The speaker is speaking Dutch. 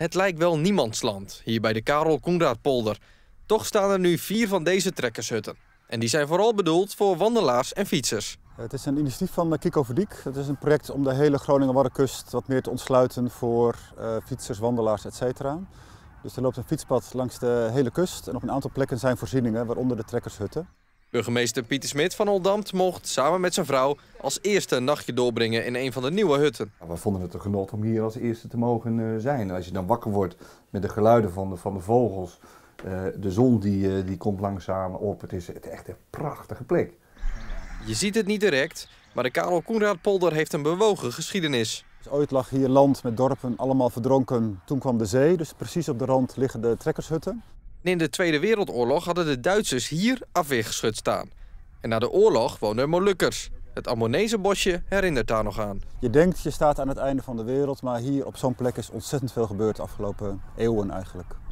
Het lijkt wel niemandsland, hier bij de Karel Polder. Toch staan er nu vier van deze trekkershutten. En die zijn vooral bedoeld voor wandelaars en fietsers. Het is een initiatief van eh, Kiko Verdiek. Het is een project om de hele Groningen-Waddenkust wat meer te ontsluiten voor eh, fietsers, wandelaars, etc. Dus er loopt een fietspad langs de hele kust en op een aantal plekken zijn voorzieningen, waaronder de trekkershutten. Burgemeester Pieter Smit van Oldampt mocht samen met zijn vrouw als eerste een nachtje doorbrengen in een van de nieuwe hutten. Nou, we vonden het een genot om hier als eerste te mogen eh, zijn. Als je dan wakker wordt met de geluiden van de, van de vogels, eh, de zon die, eh, die komt langzaam op. Het is echt een prachtige plek. Je ziet het niet direct, maar de Karel Koenraad polder heeft een bewogen geschiedenis. Dus ooit lag hier land met dorpen, allemaal verdronken. Toen kwam de zee, dus precies op de rand liggen de trekkershutten in de Tweede Wereldoorlog hadden de Duitsers hier afweergeschud staan. En na de oorlog woonden er Molukkers. Het Ammonese bosje herinnert daar nog aan. Je denkt je staat aan het einde van de wereld, maar hier op zo'n plek is ontzettend veel gebeurd de afgelopen eeuwen eigenlijk.